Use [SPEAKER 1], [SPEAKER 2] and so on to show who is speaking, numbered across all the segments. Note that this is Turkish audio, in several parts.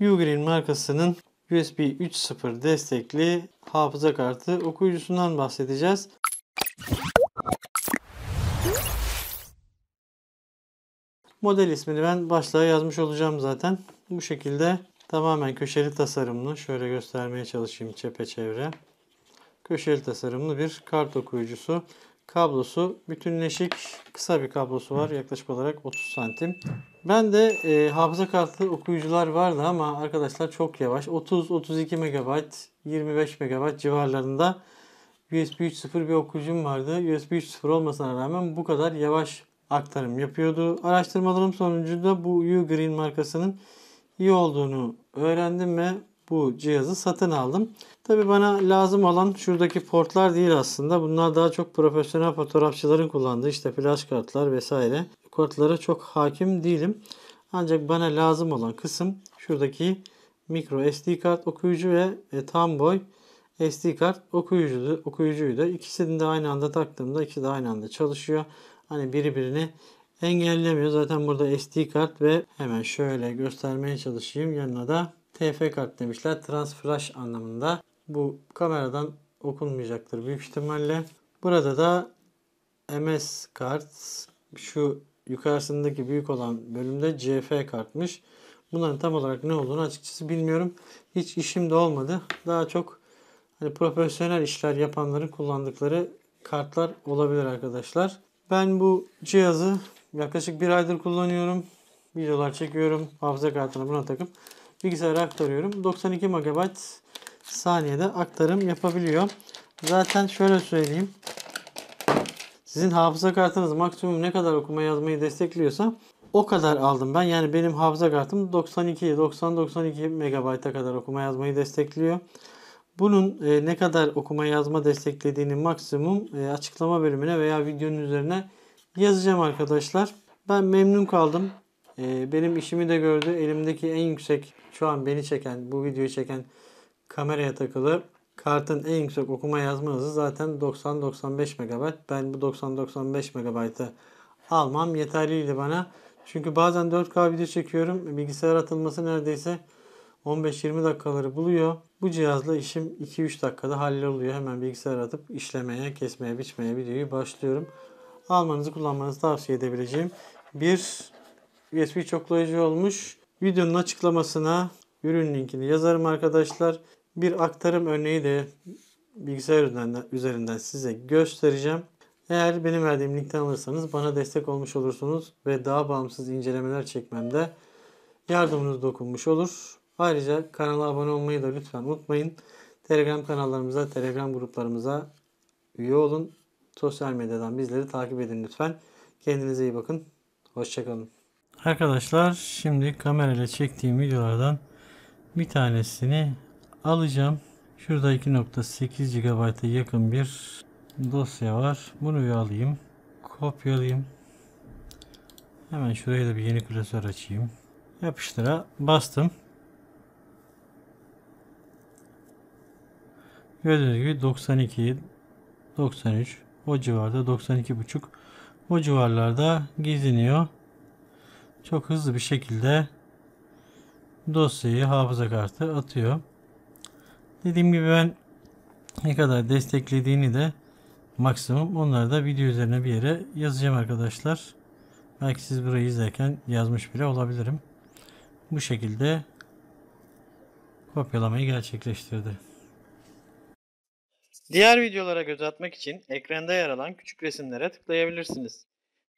[SPEAKER 1] Ugreen markasının USB 3.0 destekli hafıza kartı okuyucusundan bahsedeceğiz. Model ismini ben başlığa yazmış olacağım zaten. Bu şekilde tamamen köşeli tasarımlı. Şöyle göstermeye çalışayım çepeçevre. Köşeli tasarımlı bir kart okuyucusu kablosu bütünleşik kısa bir kablosu var yaklaşık olarak 30 santim. Ben de e, hafıza kartlı okuyucular vardı ama arkadaşlar çok yavaş 30-32 MB 25 MB civarlarında USB 3.0 bir okuyucum vardı. USB 3.0 olmasına rağmen bu kadar yavaş aktarım yapıyordu. Araştırmalarım sonucunda bu Ugreen markasının iyi olduğunu öğrendim ve bu cihazı satın aldım. Tabi bana lazım olan şuradaki portlar değil aslında. Bunlar daha çok profesyonel fotoğrafçıların kullandığı işte flash kartlar vesaire. Kartlara çok hakim değilim. Ancak bana lazım olan kısım şuradaki mikro SD kart okuyucu ve tam boy SD kart okuyucuydu, okuyucuydu. İkisini de aynı anda taktığımda ikisi de aynı anda çalışıyor. Hani birbirini engellemiyor. Zaten burada SD kart ve hemen şöyle göstermeye çalışayım. Yanına da TF kart demişler. Transflash anlamında. Bu kameradan okunmayacaktır büyük ihtimalle. Burada da MS kart şu yukarısındaki büyük olan bölümde CF kartmış. Bunların tam olarak ne olduğunu açıkçası bilmiyorum. Hiç işim de olmadı. Daha çok hani profesyonel işler yapanların kullandıkları kartlar olabilir arkadaşlar. Ben bu cihazı yaklaşık bir aydır kullanıyorum. Videolar çekiyorum. Hafıza kartını buna takıp bilgisayara aktarıyorum. 92 MB saniyede aktarım yapabiliyor. Zaten şöyle söyleyeyim. Sizin hafıza kartınız maksimum ne kadar okuma yazmayı destekliyorsa o kadar aldım ben. Yani benim hafıza kartım 92 90-92 MB'a kadar okuma yazmayı destekliyor. Bunun e, ne kadar okuma yazma desteklediğini maksimum e, açıklama bölümüne veya videonun üzerine yazacağım arkadaşlar. Ben memnun kaldım. E, benim işimi de gördü. Elimdeki en yüksek şu an beni çeken, bu videoyu çeken kameraya takılı kartın en yüksek okuma yazma hızı zaten 90-95 MB. Ben bu 90-95 MB'ı almam yeterliydi bana. Çünkü bazen 4K video çekiyorum. Bilgisayar atılması neredeyse 15-20 dakikaları buluyor. Bu cihazla işim 2-3 dakikada halloluyor. Hemen bilgisayar atıp işlemeye, kesmeye, biçmeye videoyu başlıyorum. Almanızı kullanmanızı tavsiye edebileceğim bir USB çoklayıcı olmuş. Videonun açıklamasına ürün linkini yazarım arkadaşlar. Bir aktarım örneği de bilgisayar üzerinden, size göstereceğim. Eğer benim verdiğim linkten alırsanız bana destek olmuş olursunuz ve daha bağımsız incelemeler çekmemde yardımınız dokunmuş olur. Ayrıca kanala abone olmayı da lütfen unutmayın. Telegram kanallarımıza, Telegram gruplarımıza üye olun. Sosyal medyadan bizleri takip edin lütfen. Kendinize iyi bakın. Hoşçakalın. Arkadaşlar şimdi kamerayla çektiğim videolardan bir tanesini alacağım. Şurada 2.8 GB'a yakın bir dosya var. Bunu bir alayım. Kopyalayayım. Hemen şuraya da bir yeni klasör açayım. Yapıştıra bastım. Gördüğünüz gibi 92, 93 o civarda 92.5 o civarlarda gizleniyor çok hızlı bir şekilde dosyayı hafıza kartı atıyor. Dediğim gibi ben ne kadar desteklediğini de maksimum onları da video üzerine bir yere yazacağım arkadaşlar. Belki siz burayı izlerken yazmış bile olabilirim. Bu şekilde kopyalamayı gerçekleştirdi. Diğer videolara göz atmak için ekranda yer alan küçük resimlere tıklayabilirsiniz.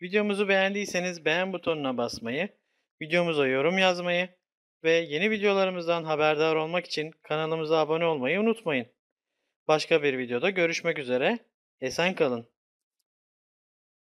[SPEAKER 1] Videomuzu beğendiyseniz beğen butonuna basmayı, videomuza yorum yazmayı ve yeni videolarımızdan haberdar olmak için kanalımıza abone olmayı unutmayın. Başka bir videoda görüşmek üzere, esen kalın.